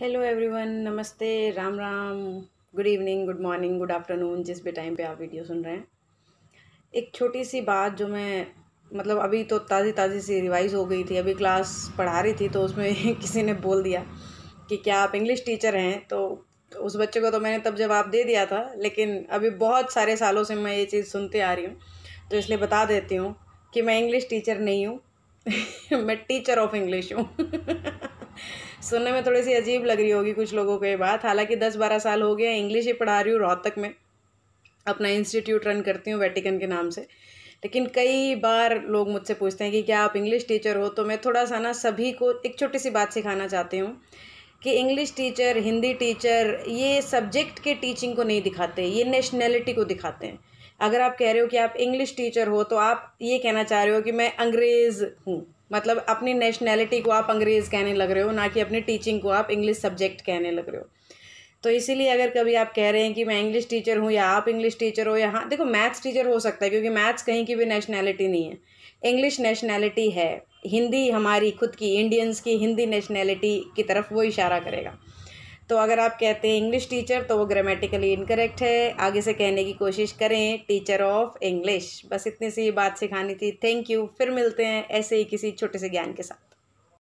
hello everyone नमस्ते राम राम good evening good morning good afternoon जिस भी टाइम पे आप वीडियो सुन रहे हैं एक छोटी सी बात जो मैं मतलब अभी तो ताज़ी ताज़ी सी रिवाइज़ हो गई थी अभी क्लास पढ़ा रही थी तो उसमें किसी ने बोल दिया कि क्या आप इंग्लिश टीचर हैं तो उस बच्चे को तो मैंने तब जवाब दे दिया था लेकिन अभी बहुत सारे सालों से मैं ये चीज़ सुनते आ रही हूँ तो इसलिए बता देती हूँ कि मैं इंग्लिश टीचर नहीं हूँ मैं टीचर ऑफ इंग्लिश हूँ सुनने में थोड़ी सी अजीब लग रही होगी कुछ लोगों को ये बात हालांकि दस बारह साल हो गए इंग्लिश ही पढ़ा रही हूँ रोहतक में अपना इंस्टीट्यूट रन करती हूँ वेटिकन के नाम से लेकिन कई बार लोग मुझसे पूछते हैं कि क्या आप इंग्लिश टीचर हो तो मैं थोड़ा सा ना सभी को एक छोटी सी बात सिखाना चाहती हूँ कि इंग्लिश टीचर हिंदी टीचर ये सब्जेक्ट के टीचिंग को नहीं दिखाते ये नेशनैलिटी को दिखाते हैं अगर आप कह रहे हो कि आप इंग्लिश टीचर हो तो आप ये कहना चाह रहे हो कि मैं अंग्रेज़ हूँ मतलब अपनी नेशनैलिटी को आप अंग्रेज़ कहने लग रहे हो ना कि अपनी टीचिंग को आप इंग्लिश सब्जेक्ट कहने लग रहे हो तो इसीलिए अगर कभी आप कह रहे हैं कि मैं इंग्लिश टीचर हूँ या आप इंग्लिश टीचर हो या हाँ देखो मैथ्स टीचर हो सकता है क्योंकि मैथ्स कहीं की भी नेशनैलिटी नहीं है इंग्लिश नेशनैलिटी है हिंदी हमारी खुद की इंडियंस की हिंदी नेशनैलिटी की तरफ वो इशारा करेगा तो अगर आप कहते हैं इंग्लिश टीचर तो वो ग्रामेटिकली इनकरेक्ट है आगे से कहने की कोशिश करें टीचर ऑफ इंग्लिश बस इतनी सी बात सिखानी थी थैंक यू फिर मिलते हैं ऐसे ही किसी छोटे से ज्ञान के साथ